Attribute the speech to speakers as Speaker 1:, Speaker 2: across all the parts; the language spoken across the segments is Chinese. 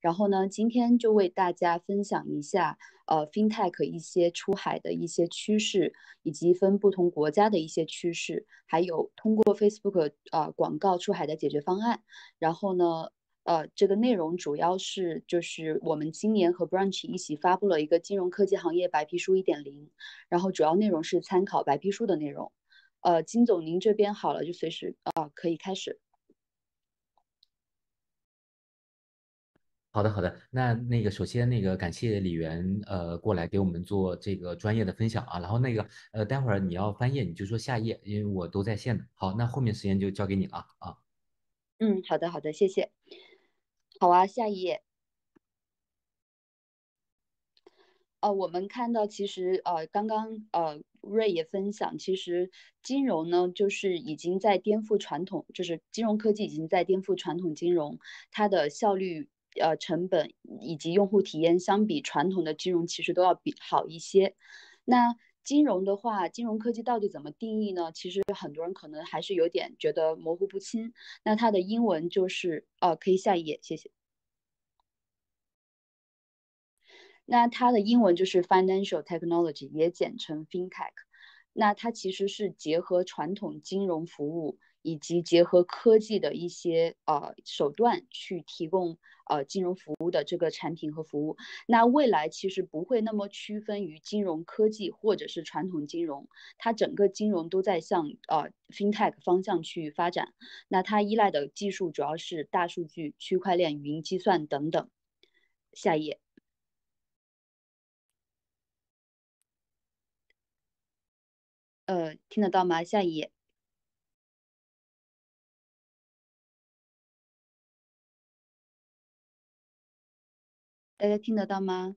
Speaker 1: 然后呢，今天就为大家分享一下，呃，FinTech 一些出海的一些趋势，以及分不同国家的一些趋势，还有通过 Facebook 呃广告出海的解决方案。然后呢，呃，这个内容主要是就是我们今年和 Branch 一起发布了一个金融科技行业白皮书1.0，然后主要内容是参考白皮书的内容。呃，金总您这边好了就随时啊可以开始。
Speaker 2: 好的，好的，那那个首先那个感谢李源呃过来给我们做这个专业的分享啊，然后那个呃待会儿你要翻页你就说下一页，因为我都在线的。好，那后面时间就交给你了啊。
Speaker 1: 嗯，好的，好的，谢谢。好啊，下一页。呃，我们看到其实呃刚刚呃瑞也分享，其实金融呢就是已经在颠覆传统，就是金融科技已经在颠覆传统金融，它的效率。呃，成本以及用户体验相比传统的金融其实都要比好一些。那金融的话，金融科技到底怎么定义呢？其实很多人可能还是有点觉得模糊不清。那它的英文就是呃，可以下一页，谢谢。那它的英文就是 financial technology，也简称 FinTech。那它其实是结合传统金融服务。以及结合科技的一些呃手段去提供呃金融服务的这个产品和服务，那未来其实不会那么区分于金融科技或者是传统金融，它整个金融都在向呃 FinTech 方向去发展，那它依赖的技术主要是大数据、区块链、云计算等等。下一页，呃，听得到吗？下一页。大家听得到吗？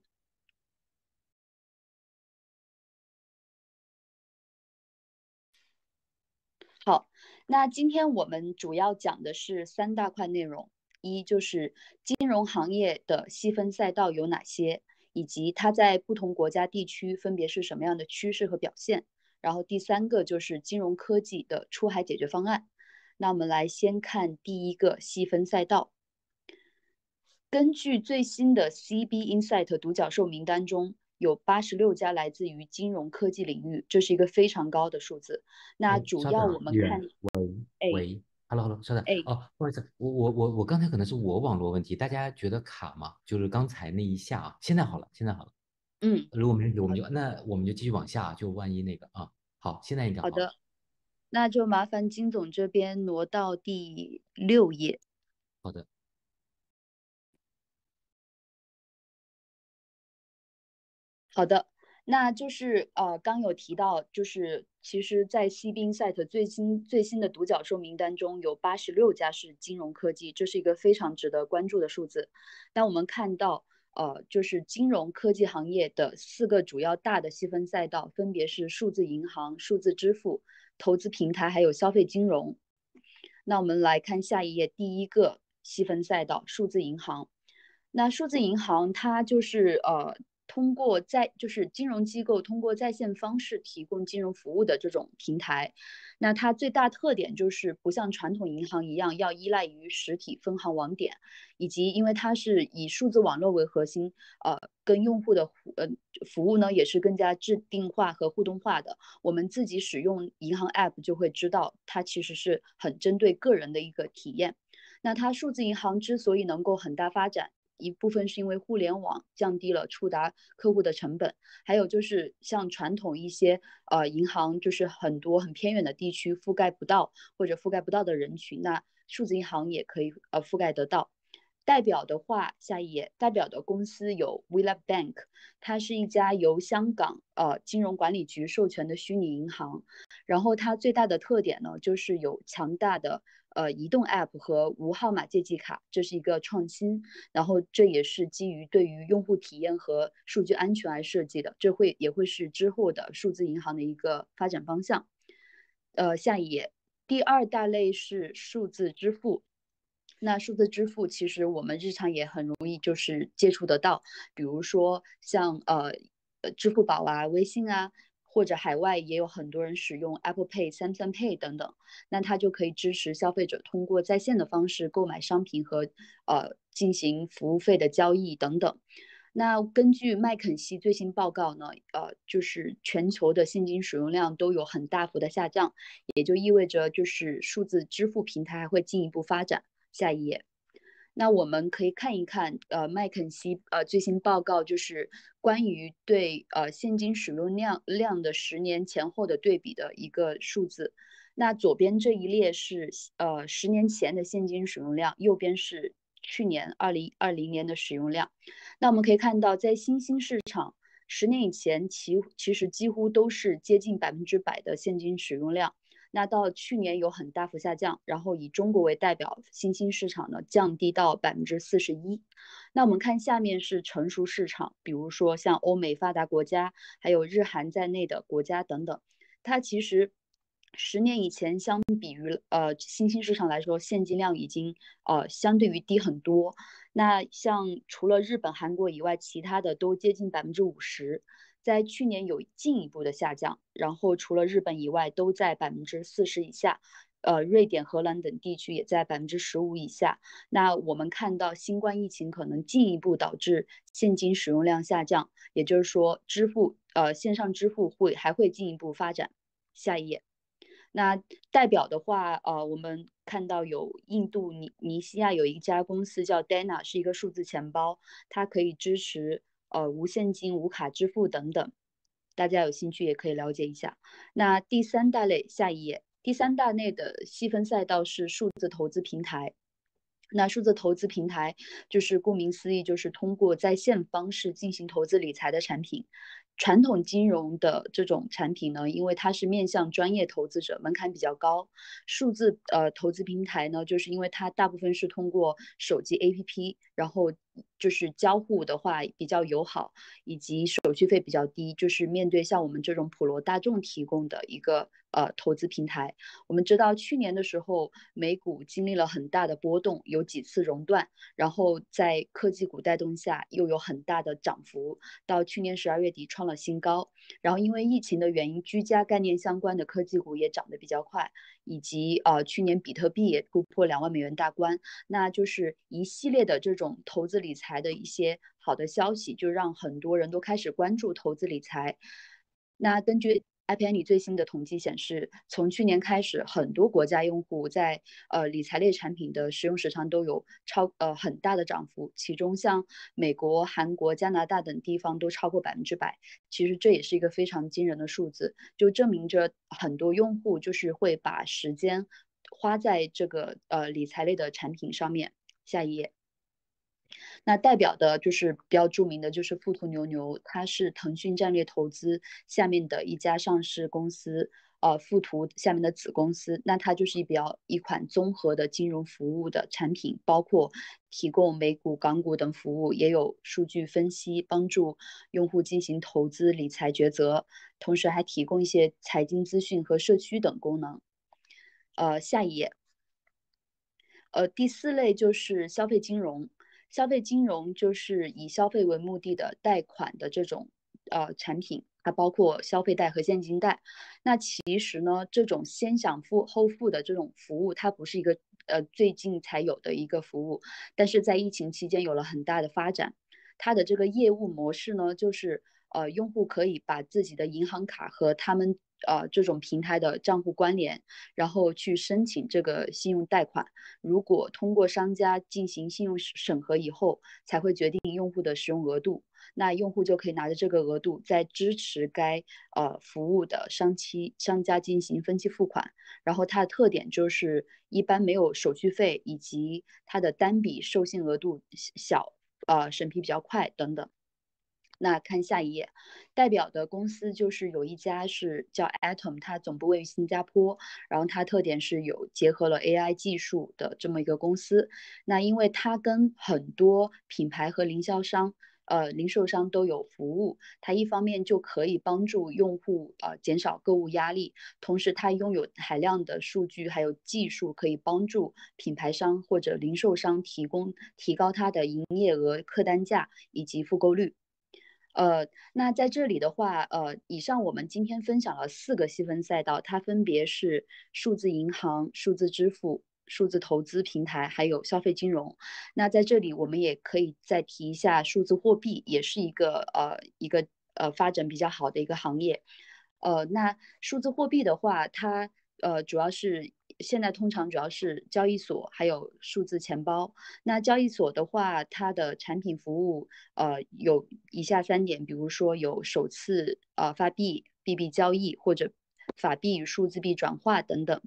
Speaker 1: 好，那今天我们主要讲的是三大块内容：一就是金融行业的细分赛道有哪些，以及它在不同国家地区分别是什么样的趋势和表现；然后第三个就是金融科技的出海解决方案。那我们来先看第一个细分赛道。根据最新的 CB Insight 独角兽名单中，有八十六家来自于金融科技领域，这是一个非常高的数字。那主要我们看，
Speaker 2: 喂，喂，hello hello，稍等，哎，哦，不好意思，我我我我刚才可能是我网络问题，大家觉得卡吗？就是刚才那一下啊，现在好了，现在好了。嗯，如果没问题，我们就那我们就继续往下，就万一那个啊，好，现在应该好的，
Speaker 1: 那就麻烦金总这边挪到第
Speaker 2: 六页。好的。
Speaker 1: 好的，那就是呃，刚有提到，就是其实，在西宾赛特最新最新的独角兽名单中，有八十六家是金融科技，这是一个非常值得关注的数字。那我们看到，呃，就是金融科技行业的四个主要大的细分赛道，分别是数字银行、数字支付、投资平台，还有消费金融。那我们来看下一页，第一个细分赛道，数字银行。那数字银行它就是呃。通过在就是金融机构通过在线方式提供金融服务的这种平台，那它最大特点就是不像传统银行一样要依赖于实体分行网点，以及因为它是以数字网络为核心，呃，跟用户的呃服务呢也是更加制定化和互动化的。我们自己使用银行 App 就会知道，它其实是很针对个人的一个体验。那它数字银行之所以能够很大发展。一部分是因为互联网降低了触达客户的成本，还有就是像传统一些呃银行，就是很多很偏远的地区覆盖不到，或者覆盖不到的人群，那数字银行也可以呃覆盖得到。代表的话，下一页代表的公司有 Villa Bank，它是一家由香港呃金融管理局授权的虚拟银行，然后它最大的特点呢，就是有强大的。呃，移动 App 和无号码借记卡，这是一个创新，然后这也是基于对于用户体验和数据安全而设计的，这会也会是之后的数字银行的一个发展方向。呃，下一页，第二大类是数字支付。那数字支付其实我们日常也很容易就是接触得到，比如说像呃，支付宝啊，微信啊。或者海外也有很多人使用 Apple Pay、Samsung Pay 等等，那它就可以支持消费者通过在线的方式购买商品和呃进行服务费的交易等等。那根据麦肯锡最新报告呢，呃，就是全球的现金使用量都有很大幅的下降，也就意味着就是数字支付平台还会进一步发展。下一页。那我们可以看一看，呃，麦肯锡，呃，最新报告就是关于对呃现金使用量量的十年前后的对比的一个数字。那左边这一列是呃十年前的现金使用量，右边是去年二零二零年的使用量。那我们可以看到，在新兴市场，十年以前其其实几乎都是接近百分之百的现金使用量。那到去年有很大幅下降，然后以中国为代表新兴市场呢，降低到百分之四十一。那我们看下面是成熟市场，比如说像欧美发达国家，还有日韩在内的国家等等，它其实十年以前相比于呃新兴市场来说，现金量已经呃相对于低很多。那像除了日本、韩国以外，其他的都接近百分之五十。在去年有进一步的下降，然后除了日本以外，都在百分之四十以下。呃，瑞典、荷兰等地区也在百分之十五以下。那我们看到新冠疫情可能进一步导致现金使用量下降，也就是说，支付呃线上支付会还会进一步发展。下一页，那代表的话，呃，我们看到有印度尼西亚有一家公司叫 Dana，是一个数字钱包，它可以支持。呃，无现金、无卡支付等等，大家有兴趣也可以了解一下。那第三大类，下一页，第三大类的细分赛道是数字投资平台。那数字投资平台就是顾名思义，就是通过在线方式进行投资理财的产品。传统金融的这种产品呢，因为它是面向专业投资者，门槛比较高。数字呃投资平台呢，就是因为它大部分是通过手机 APP，然后就是交互的话比较友好，以及手续费比较低，就是面对像我们这种普罗大众提供的一个。呃，投资平台，我们知道去年的时候，美股经历了很大的波动，有几次熔断，然后在科技股带动下又有很大的涨幅，到去年十二月底创了新高。然后因为疫情的原因，居家概念相关的科技股也涨得比较快，以及呃去年比特币也突破两万美元大关，那就是一系列的这种投资理财的一些好的消息，就让很多人都开始关注投资理财。那根据。i p a 里最新的统计显示，从去年开始，很多国家用户在呃理财类产品的使用时长都有超呃很大的涨幅，其中像美国、韩国、加拿大等地方都超过百分之百。其实这也是一个非常惊人的数字，就证明着很多用户就是会把时间花在这个呃理财类的产品上面。下一页。那代表的就是比较著名的，就是富途牛牛，它是腾讯战略投资下面的一家上市公司，呃，富途下面的子公司。那它就是一比较一款综合的金融服务的产品，包括提供美股、港股等服务，也有数据分析，帮助用户进行投资理财抉择，同时还提供一些财经资讯和社区等功能。呃，下一页。呃，第四类就是消费金融。消费金融就是以消费为目的的贷款的这种呃产品，它包括消费贷和现金贷。那其实呢，这种先享付后付的这种服务，它不是一个呃最近才有的一个服务，但是在疫情期间有了很大的发展。它的这个业务模式呢，就是呃用户可以把自己的银行卡和他们。呃，这种平台的账户关联，然后去申请这个信用贷款。如果通过商家进行信用审核以后，才会决定用户的使用额度。那用户就可以拿着这个额度，在支持该呃服务的商期商家进行分期付款。然后它的特点就是一般没有手续费，以及它的单笔授信额度小，呃，审批比较快等等。那看下一页，代表的公司就是有一家是叫 Atom，它总部位于新加坡，然后它特点是有结合了 AI 技术的这么一个公司。那因为它跟很多品牌和零售商，呃，零售商都有服务，它一方面就可以帮助用户呃减少购物压力，同时它拥有海量的数据还有技术，可以帮助品牌商或者零售商提供提高它的营业额、客单价以及复购率。呃，那在这里的话，呃，以上我们今天分享了四个细分赛道，它分别是数字银行、数字支付、数字投资平台，还有消费金融。那在这里，我们也可以再提一下数字货币，也是一个呃一个呃发展比较好的一个行业。呃，那数字货币的话，它呃主要是。现在通常主要是交易所还有数字钱包。那交易所的话，它的产品服务，呃，有以下三点，比如说有首次，呃，发币、币币交易或者法币与数字币转化等等。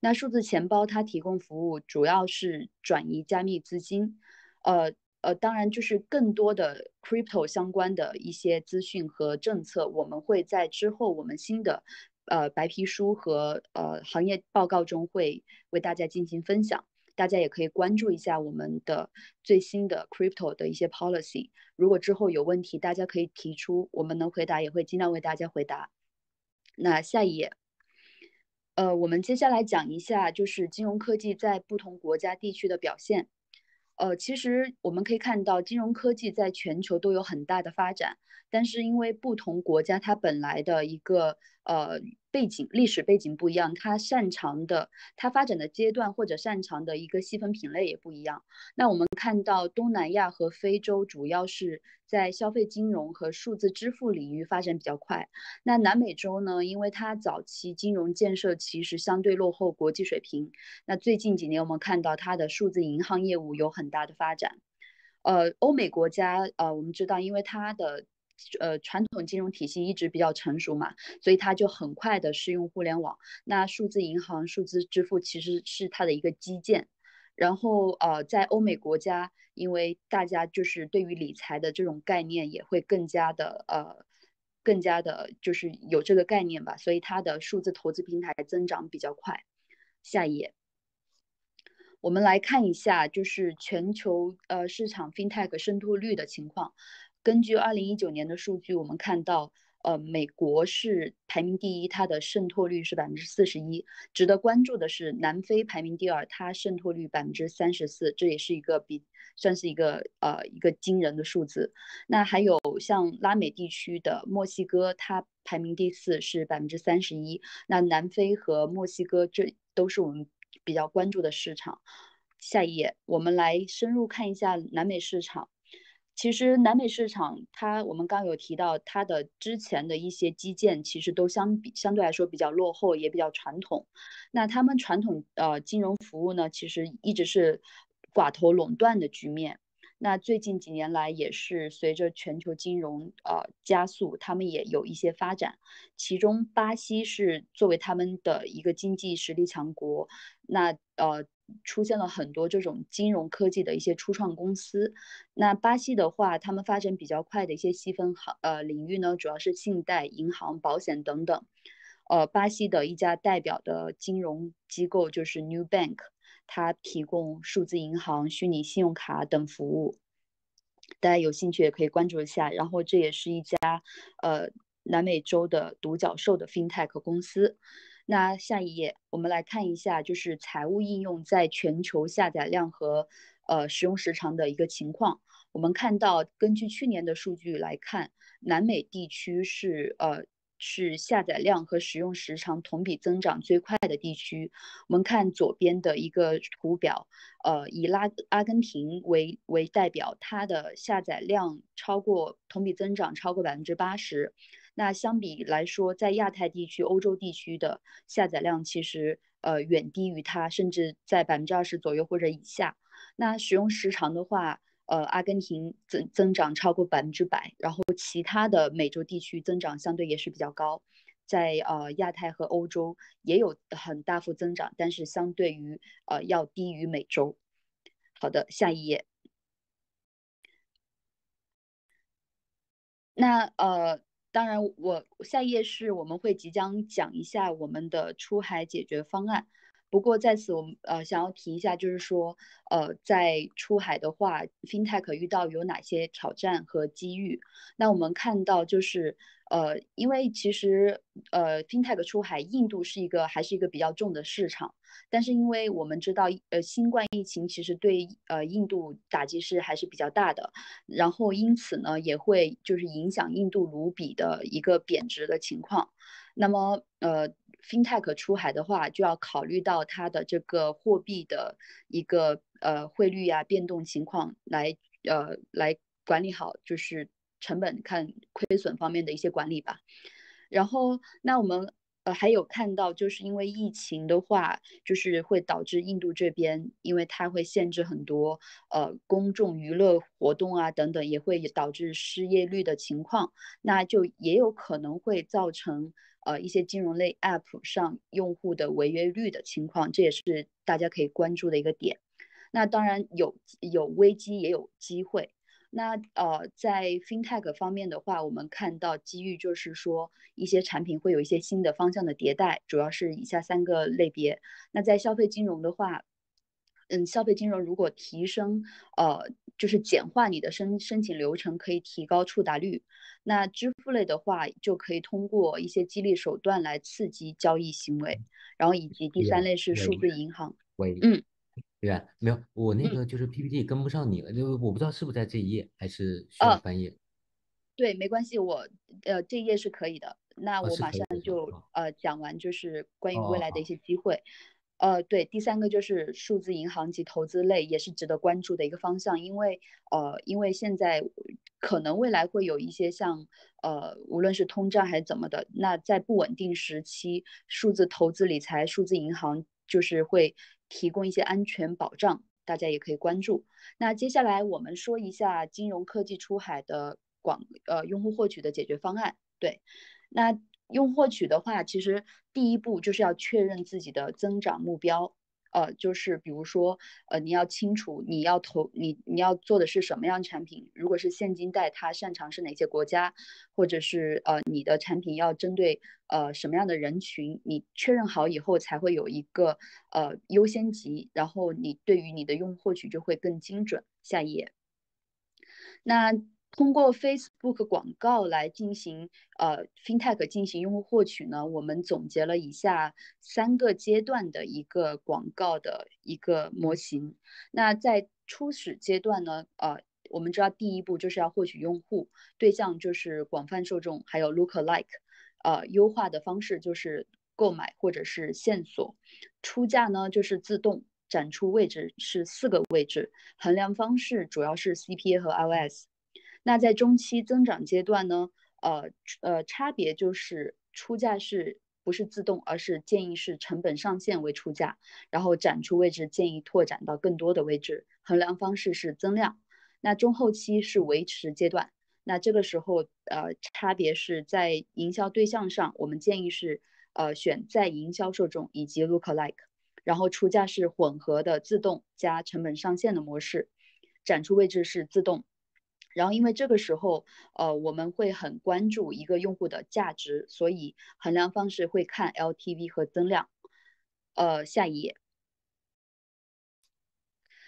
Speaker 1: 那数字钱包它提供服务主要是转移加密资金，呃呃，当然就是更多的 crypto 相关的一些资讯和政策，我们会在之后我们新的。呃，白皮书和呃行业报告中会为大家进行分享，大家也可以关注一下我们的最新的 crypto 的一些 policy。如果之后有问题，大家可以提出，我们能回答也会尽量为大家回答。那下一页，呃，我们接下来讲一下就是金融科技在不同国家地区的表现。呃，其实我们可以看到，金融科技在全球都有很大的发展。但是因为不同国家它本来的一个呃背景历史背景不一样，它擅长的它发展的阶段或者擅长的一个细分品类也不一样。那我们看到东南亚和非洲主要是在消费金融和数字支付领域发展比较快。那南美洲呢？因为它早期金融建设其实相对落后国际水平。那最近几年我们看到它的数字银行业务有很大的发展。呃，欧美国家呃，我们知道因为它的。呃，传统金融体系一直比较成熟嘛，所以它就很快的适用互联网。那数字银行、数字支付其实是它的一个基建。然后呃，在欧美国家，因为大家就是对于理财的这种概念也会更加的呃，更加的就是有这个概念吧，所以它的数字投资平台增长比较快。下一页，我们来看一下就是全球呃市场 FinTech 渗透率的情况。根据二零一九年的数据，我们看到，呃，美国是排名第一，它的渗透率是百分之四十一。值得关注的是，南非排名第二，它渗透率百分之三十四，这也是一个比算是一个呃一个惊人的数字。那还有像拉美地区的墨西哥，它排名第四是百分之三十一。那南非和墨西哥这都是我们比较关注的市场。下一页，我们来深入看一下南美市场。其实，南美市场，它我们刚刚有提到，它的之前的一些基建其实都相比相对来说比较落后，也比较传统。那他们传统呃金融服务呢，其实一直是寡头垄断的局面。那最近几年来，也是随着全球金融呃加速，他们也有一些发展。其中，巴西是作为他们的一个经济实力强国，那呃出现了很多这种金融科技的一些初创公司。那巴西的话，他们发展比较快的一些细分行呃领域呢，主要是信贷、银行、保险等等。呃，巴西的一家代表的金融机构就是 New Bank。它提供数字银行、虚拟信用卡等服务，大家有兴趣也可以关注一下。然后，这也是一家呃南美洲的独角兽的 FinTech 公司。那下一页，我们来看一下就是财务应用在全球下载量和呃使用时长的一个情况。我们看到，根据去年的数据来看，南美地区是呃。是下载量和使用时长同比增长最快的地区。我们看左边的一个图表，呃，以拉阿根廷为为代表，它的下载量超过同比增长超过百分之八十。那相比来说，在亚太地区、欧洲地区的下载量其实呃远低于它，甚至在百分之二十左右或者以下。那使用时长的话，呃，阿根廷增增长超过百分之百，然后其他的美洲地区增长相对也是比较高，在呃亚太和欧洲也有很大幅增长，但是相对于呃要低于美洲。好的，下一页。那呃，当然我下一页是我们会即将讲一下我们的出海解决方案。不过在此，我们呃想要提一下，就是说，呃，在出海的话，FinTech 遇到有哪些挑战和机遇？那我们看到就是，呃，因为其实，呃，FinTech 出海印度是一个还是一个比较重的市场，但是因为我们知道，呃，新冠疫情其实对呃印度打击是还是比较大的，然后因此呢，也会就是影响印度卢比的一个贬值的情况。那么，呃。FinTech 出海的话，就要考虑到它的这个货币的一个呃汇率呀变动情况，来呃来管理好就是成本看亏损方面的一些管理吧。然后那我们呃还有看到就是因为疫情的话，就是会导致印度这边，因为它会限制很多呃公众娱乐活动啊等等，也会导致失业率的情况，那就也有可能会造成。呃，一些金融类 App 上用户的违约率的情况，这也是大家可以关注的一个点。那当然有有危机也有机会。那呃，在 FinTech 方面的话，我们看到机遇就是说一些产品会有一些新的方向的迭代，主要是以下三个类别。那在消费金融的话，嗯，消费金融如果提升，呃，就是简化你的申申请流程，可以提高触达率。那支付类的话，就可以通过一些激励手段来刺激交易行为。然后以及第三类是数字银行。
Speaker 2: 喂。嗯，对，没有，我那个就是 PPT 跟不上你了，就我不知道是不是在这一页，还是需要翻页？
Speaker 1: 对，没关系，我呃这一页是可以的。那我马上就呃讲完，就是关于未来的一些机会。呃，对，第三个就是数字银行及投资类也是值得关注的一个方向，因为呃，因为现在可能未来会有一些像呃，无论是通胀还是怎么的，那在不稳定时期，数字投资理财、数字银行就是会提供一些安全保障，大家也可以关注。那接下来我们说一下金融科技出海的广呃用户获取的解决方案。对，那。用获取的话，其实第一步就是要确认自己的增长目标，呃，就是比如说，呃，你要清楚你要投你你要做的是什么样产品，如果是现金贷，它擅长是哪些国家，或者是呃你的产品要针对呃什么样的人群，你确认好以后才会有一个呃优先级，然后你对于你的用获取就会更精准。下一页，那。通过 Facebook 广告来进行呃 FinTech 进行用户获取呢，我们总结了以下三个阶段的一个广告的一个模型。那在初始阶段呢，呃，我们知道第一步就是要获取用户对象，就是广泛受众，还有 Lookalike。呃，优化的方式就是购买或者是线索出价呢，就是自动展出位置是四个位置，衡量方式主要是 CPA 和 iOS。那在中期增长阶段呢？呃呃，差别就是出价是不是自动，而是建议是成本上限为出价，然后展出位置建议拓展到更多的位置，衡量方式是增量。那中后期是维持阶段，那这个时候呃，差别是在营销对象上，我们建议是呃选在营销受众以及 lookalike，然后出价是混合的自动加成本上限的模式，展出位置是自动。然后，因为这个时候，呃，我们会很关注一个用户的价值，所以衡量方式会看 LTV 和增量。呃，下一页。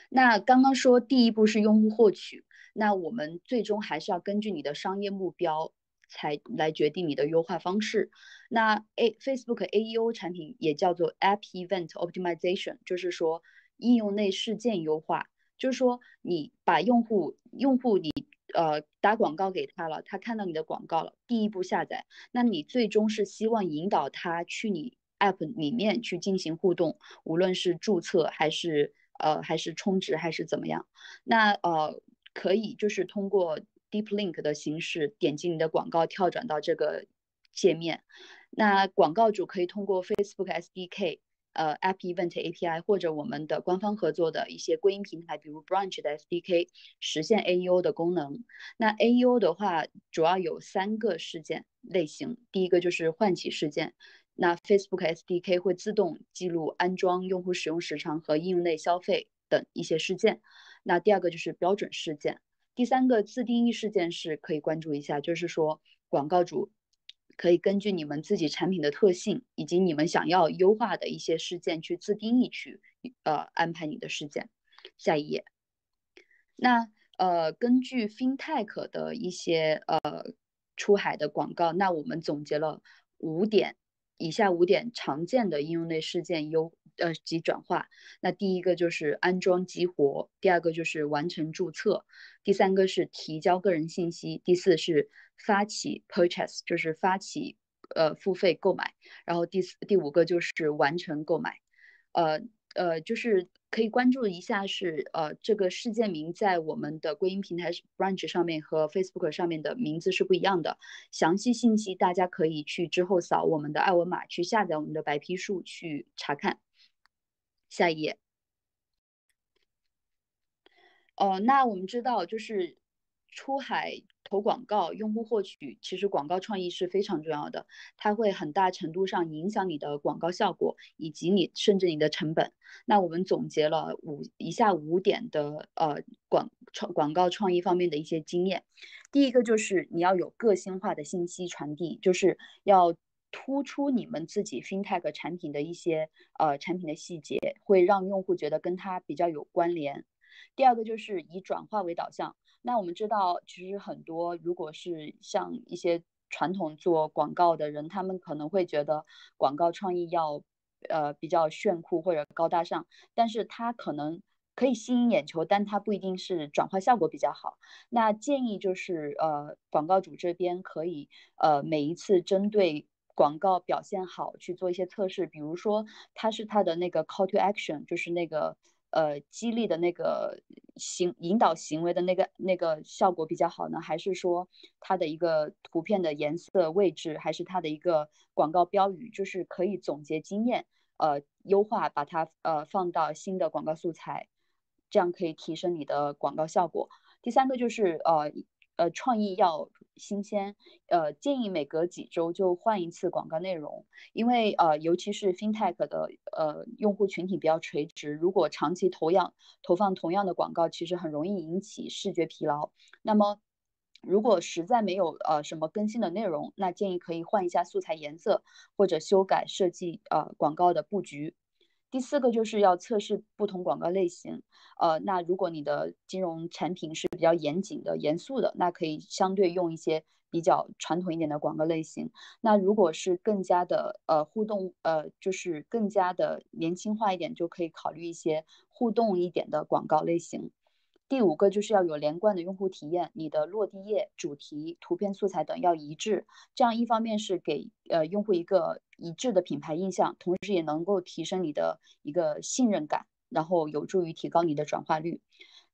Speaker 1: 那刚刚说第一步是用户获取，那我们最终还是要根据你的商业目标才来决定你的优化方式。那 A Facebook AEO 产品也叫做 App Event Optimization，就是说应用内事件优化，就是说你把用户用户你。呃，打广告给他了，他看到你的广告了，第一步下载，那你最终是希望引导他去你 app 里面去进行互动，无论是注册还是呃还是充值还是怎么样，那呃可以就是通过 deep link 的形式点击你的广告跳转到这个界面，那广告主可以通过 facebook sdk。呃，App Event API 或者我们的官方合作的一些归因平台，比如 Branch 的 SDK，实现 AEO 的功能。那 AEO 的话，主要有三个事件类型，第一个就是唤起事件，那 Facebook SDK 会自动记录安装、用户使用时长和应用内消费等一些事件。那第二个就是标准事件，第三个自定义事件是可以关注一下，就是说广告主。可以根据你们自己产品的特性，以及你们想要优化的一些事件，去自定义去呃安排你的事件。下一页，那呃根据 FinTech 的一些呃出海的广告，那我们总结了五点，以下五点常见的应用类事件优呃及转化。那第一个就是安装激活，第二个就是完成注册，第三个是提交个人信息，第四是。发起 purchase 就是发起呃付费购买，然后第四第五个就是完成购买，呃呃就是可以关注一下是呃这个事件名在我们的归因平台 Branch 上面和 Facebook 上面的名字是不一样的，详细信息大家可以去之后扫我们的二维码去下载我们的白皮书去查看。下一页。哦，那我们知道就是。出海投广告，用户获取其实广告创意是非常重要的，它会很大程度上影响你的广告效果以及你甚至你的成本。那我们总结了五以下五点的呃广创广告创意方面的一些经验。第一个就是你要有个性化的信息传递，就是要突出你们自己 fintech 产品的一些呃产品的细节，会让用户觉得跟它比较有关联。第二个就是以转化为导向。那我们知道，其实很多如果是像一些传统做广告的人，他们可能会觉得广告创意要，呃，比较炫酷或者高大上，但是它可能可以吸引眼球，但它不一定是转化效果比较好。那建议就是，呃，广告主这边可以，呃，每一次针对广告表现好去做一些测试，比如说它是它的那个 call to action，就是那个。呃，激励的那个行引导行为的那个那个效果比较好呢，还是说它的一个图片的颜色位置，还是它的一个广告标语，就是可以总结经验，呃，优化把它呃放到新的广告素材，这样可以提升你的广告效果。第三个就是呃呃，创意要。新鲜，呃，建议每隔几周就换一次广告内容，因为呃，尤其是 fintech 的呃用户群体比较垂直，如果长期投样投放同样的广告，其实很容易引起视觉疲劳。那么，如果实在没有呃什么更新的内容，那建议可以换一下素材颜色或者修改设计呃广告的布局。第四个就是要测试不同广告类型，呃，那如果你的金融产品是比较严谨的、严肃的，那可以相对用一些比较传统一点的广告类型；那如果是更加的呃互动，呃，就是更加的年轻化一点，就可以考虑一些互动一点的广告类型。第五个就是要有连贯的用户体验，你的落地页主题、图片、素材等要一致，这样一方面是给呃用户一个一致的品牌印象，同时也能够提升你的一个信任感，然后有助于提高你的转化率。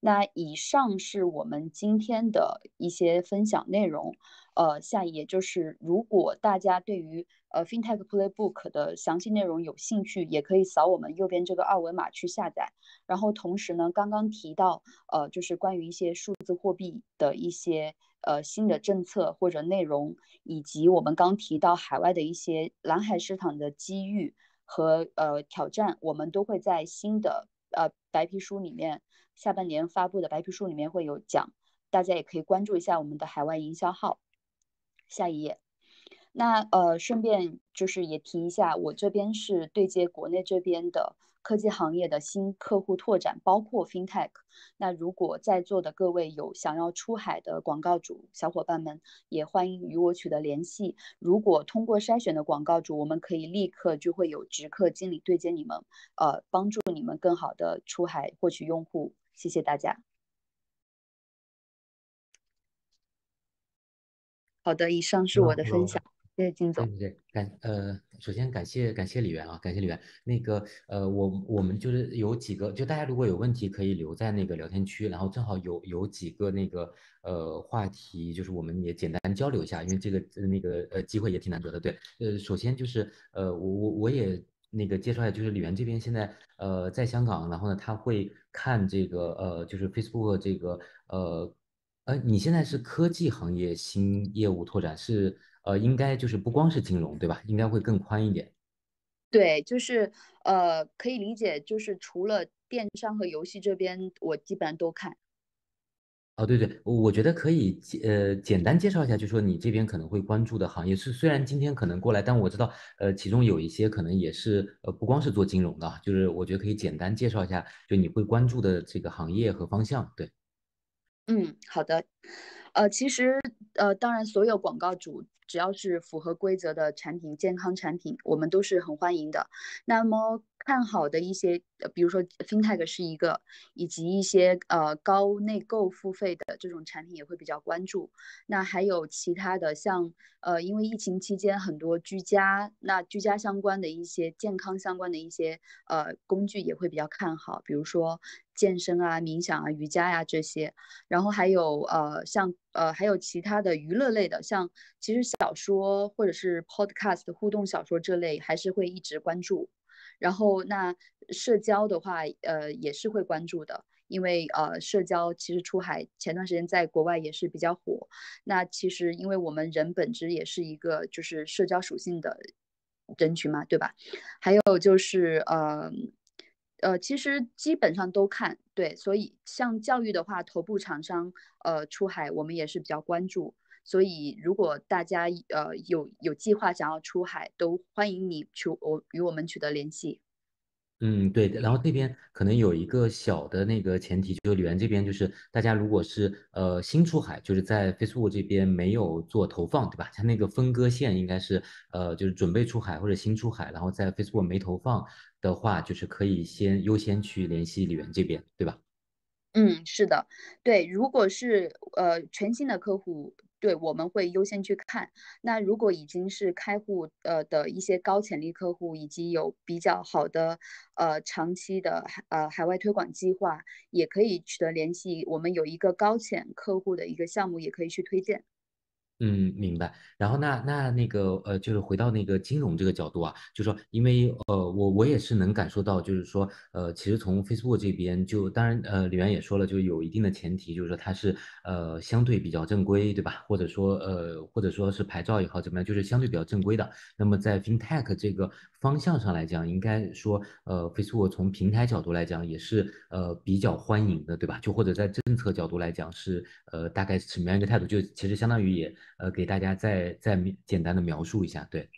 Speaker 1: 那以上是我们今天的一些分享内容，呃，下一页就是如果大家对于。呃，FinTech Playbook 的详细内容有兴趣也可以扫我们右边这个二维码去下载。然后同时呢，刚刚提到呃，就是关于一些数字货币的一些呃新的政策或者内容，以及我们刚提到海外的一些蓝海市场的机遇和呃挑战，我们都会在新的呃白皮书里面，下半年发布的白皮书里面会有讲。大家也可以关注一下我们的海外营销号。下一页。那呃，顺便就是也提一下，我这边是对接国内这边的科技行业的新客户拓展，包括 FinTech。那如果在座的各位有想要出海的广告主小伙伴们，也欢迎与我取得联系。如果通过筛选的广告主，我们可以立刻就会有直客经理对接你们，呃，帮助你们更好的出海获取用户。谢谢大家。好的，以上是我的分享。谢谢金总。
Speaker 2: 对对，感呃，首先感谢感谢李源啊，感谢李源。那个呃，我我们就是有几个，就大家如果有问题可以留在那个聊天区，然后正好有有几个那个呃话题，就是我们也简单交流一下，因为这个那个呃机会也挺难得的。对，呃，首先就是呃，我我我也那个介绍一下，就是李源这边现在呃在香港，然后呢他会看这个呃就是 Facebook 这个呃呃，你现在是科技行业新业务拓展是。呃，应该就是不光是金融，对吧？应该会更宽一点。
Speaker 1: 对，就是呃，可以理解，就是除了电商和游戏这边，我基本上都看。
Speaker 2: 哦，对对，我觉得可以呃，简单介绍一下，就说你这边可能会关注的行业是，虽然今天可能过来，但我知道呃，其中有一些可能也是呃，不光是做金融的，就是我觉得可以简单介绍一下，就你会关注的这个行业和方向。对，
Speaker 1: 嗯，好的，呃，其实。呃，当然，所有广告主只要是符合规则的产品，健康产品，我们都是很欢迎的。那么看好的一些，比如说 fintech 是一个，以及一些呃高内购付费的这种产品也会比较关注。那还有其他的，像呃，因为疫情期间很多居家，那居家相关的一些健康相关的一些呃工具也会比较看好，比如说。健身啊，冥想啊，瑜伽呀这些，然后还有呃，像呃，还有其他的娱乐类的，像其实小说或者是 podcast 互动小说这类，还是会一直关注。然后那社交的话，呃，也是会关注的，因为呃，社交其实出海前段时间在国外也是比较火。那其实因为我们人本质也是一个就是社交属性的人群嘛，对吧？还有就是呃。呃，其实基本上都看对，所以像教育的话，头部厂商呃出海，我们也是比较关注。所以如果大家呃有有计划想要出海，都欢迎你取我与我们取得联系。
Speaker 2: 嗯，对的，然后这边可能有一个小的那个前提，就李源这边就是大家如果是呃新出海，就是在 Facebook 这边没有做投放，对吧？他 那个分割线应该是呃就是准备出海或者新出海，然后在 Facebook 没投放的话，就是可以先优先去联系李源这边，对吧？
Speaker 1: 嗯，是的，对，如果是呃全新的客户。对，我们会优先去看。那如果已经是开户呃的一些高潜力客户，以及有比较好的呃长期的海呃海外推广计划，也可以取得联系。我们有一个高潜客户的一个项目，也可以去推荐。
Speaker 2: 嗯，明白。然后那那那个呃，就是回到那个金融这个角度啊，就说因为呃，我我也是能感受到，就是说呃，其实从 Facebook 这边就当然呃，李媛也说了，就有一定的前提，就是说它是呃相对比较正规，对吧？或者说呃，或者说是牌照也好怎么样，就是相对比较正规的。那么在 FinTech 这个方向上来讲，应该说呃，Facebook 从平台角度来讲也是呃比较欢迎的，对吧？就或者在政策角度来讲是呃大概什么样一个态度？就其实相当于也。呃，给大家再再简简单的描述一下，对，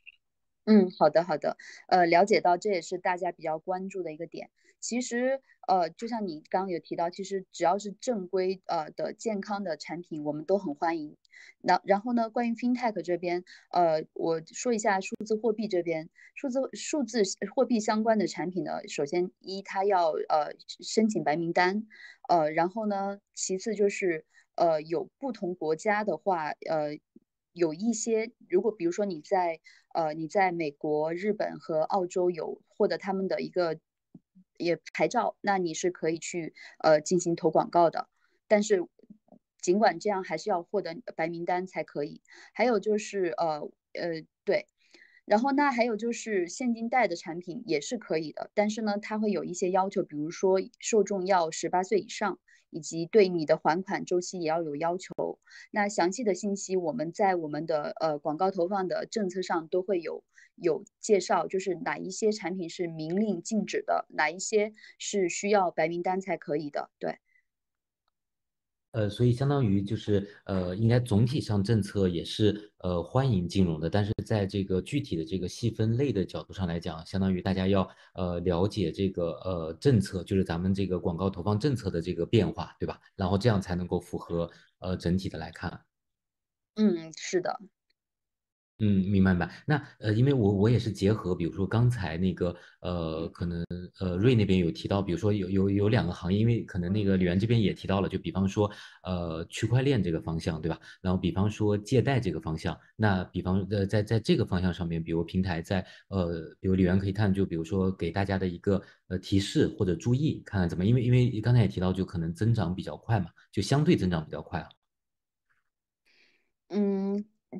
Speaker 1: 嗯，好的，好的，呃，了解到这也是大家比较关注的一个点。其实，呃，就像你刚刚有提到，其实只要是正规呃的健康的产品，我们都很欢迎。那然后呢，关于 fintech 这边，呃，我说一下数字货币这边，数字数字货币相关的产品呢，首先一它要呃申请白名单，呃，然后呢，其次就是。呃，有不同国家的话，呃，有一些，如果比如说你在呃，你在美国、日本和澳洲有获得他们的一个也牌照，那你是可以去呃进行投广告的。但是，尽管这样，还是要获得白名单才可以。还有就是呃呃对，然后那还有就是现金贷的产品也是可以的，但是呢，它会有一些要求，比如说受众要十八岁以上。以及对你的还款周期也要有要求。那详细的信息我们在我们的呃广告投放的政策上都会有有介绍，就是哪一些产品是明令禁止的，哪一些是需要白名单才可以的。对。
Speaker 2: 呃，所以相当于就是呃，应该总体上政策也是呃欢迎金融的，但是在这个具体的这个细分类的角度上来讲，相当于大家要呃了解这个呃政策，就是咱们这个广告投放政策的这个变化，对吧？然后这样才能够符合呃整体的来看。
Speaker 1: 嗯，是的。
Speaker 2: 嗯，明白明白。那呃，因为我我也是结合，比如说刚才那个呃，可能呃瑞那边有提到，比如说有有有两个行业，因为可能那个李源这边也提到了，就比方说呃区块链这个方向，对吧？然后比方说借贷这个方向，那比方呃在在这个方向上面，比如平台在呃，比如李源可以看，就比如说给大家的一个呃提示或者注意，看看怎么，因为因为刚才也提到，就可能增长比较快嘛，就相对增长比较快啊。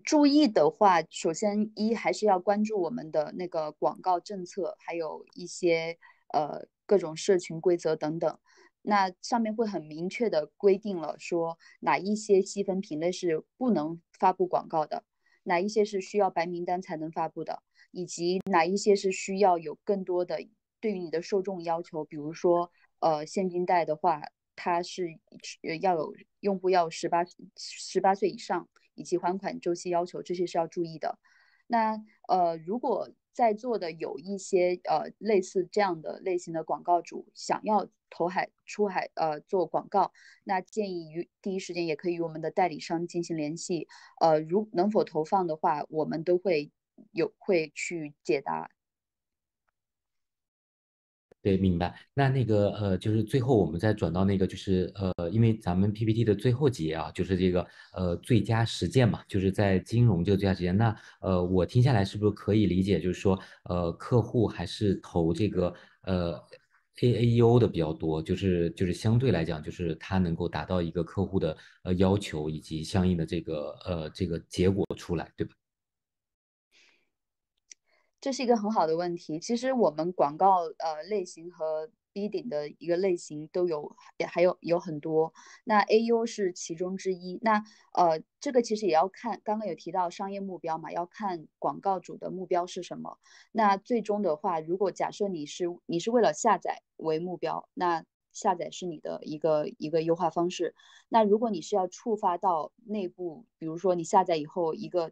Speaker 1: 注意的话，首先一还是要关注我们的那个广告政策，还有一些呃各种社群规则等等。那上面会很明确的规定了，说哪一些细分品类是不能发布广告的，哪一些是需要白名单才能发布的，以及哪一些是需要有更多的对于你的受众要求，比如说呃现金贷的话，它是要有用户要十八十八岁以上。以及还款周期要求，这些是要注意的。那呃，如果在座的有一些呃类似这样的类型的广告主想要投海出海呃做广告，那建议于第一时间也可以与我们的代理商进行联系。呃，如能否投放的话，我们都会有会去解答。
Speaker 2: 对，明白。那那个呃，就是最后我们再转到那个，就是呃，因为咱们 PPT 的最后几页啊，就是这个呃最佳实践嘛，就是在金融这个最佳实践。那呃，我听下来是不是可以理解，就是说呃，客户还是投这个呃 AAEO 的比较多，就是就是相对来讲，就是它能够达到一个客户的呃要求以及相应的这个呃这个结果出来，对吧？
Speaker 1: 这是一个很好的问题。其实我们广告呃类型和 bidding 的一个类型都有，也还有有很多。那 AU 是其中之一。那呃，这个其实也要看，刚刚有提到商业目标嘛，要看广告主的目标是什么。那最终的话，如果假设你是你是为了下载为目标，那下载是你的一个一个优化方式。那如果你是要触发到内部，比如说你下载以后一个。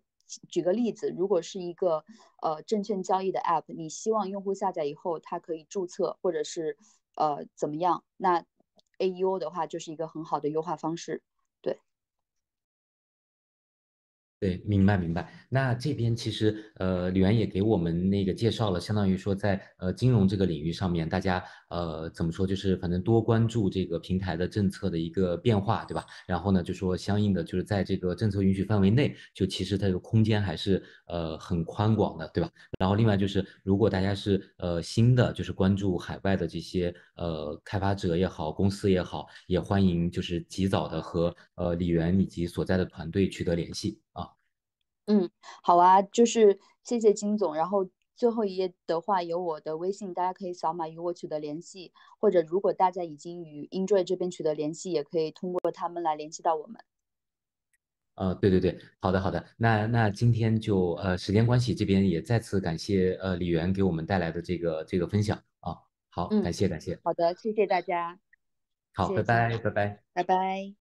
Speaker 1: 举个例子，如果是一个呃证券交易的 app，你希望用户下载以后，他可以注册，或者是呃怎么样？那 AEO 的话，就是一个很好的优化方式。
Speaker 2: 对，明白明白。那这边其实呃，李源也给我们那个介绍了，相当于说在呃金融这个领域上面，大家呃怎么说就是反正多关注这个平台的政策的一个变化，对吧？然后呢，就说相应的就是在这个政策允许范围内，就其实它个空间还是呃很宽广的，对吧？然后另外就是如果大家是呃新的，就是关注海外的这些呃开发者也好，公司也好，也欢迎就是及早的和呃李源以及所在的团队取得联系。
Speaker 1: 嗯，好啊，就是谢谢金总。然后最后一页的话，有我的微信，大家可以扫码与我取得联系，或者如果大家已经与 Injoy 这边取得联系，也可以通过他们来联系到我们。
Speaker 2: 呃，对对对，好的好的，那那今天就呃时间关系，这边也再次感谢呃李源给我们带来的这个这个分享啊，好，感谢感谢，
Speaker 1: 好的，谢谢大家，
Speaker 2: 好，拜拜拜拜
Speaker 1: 拜拜。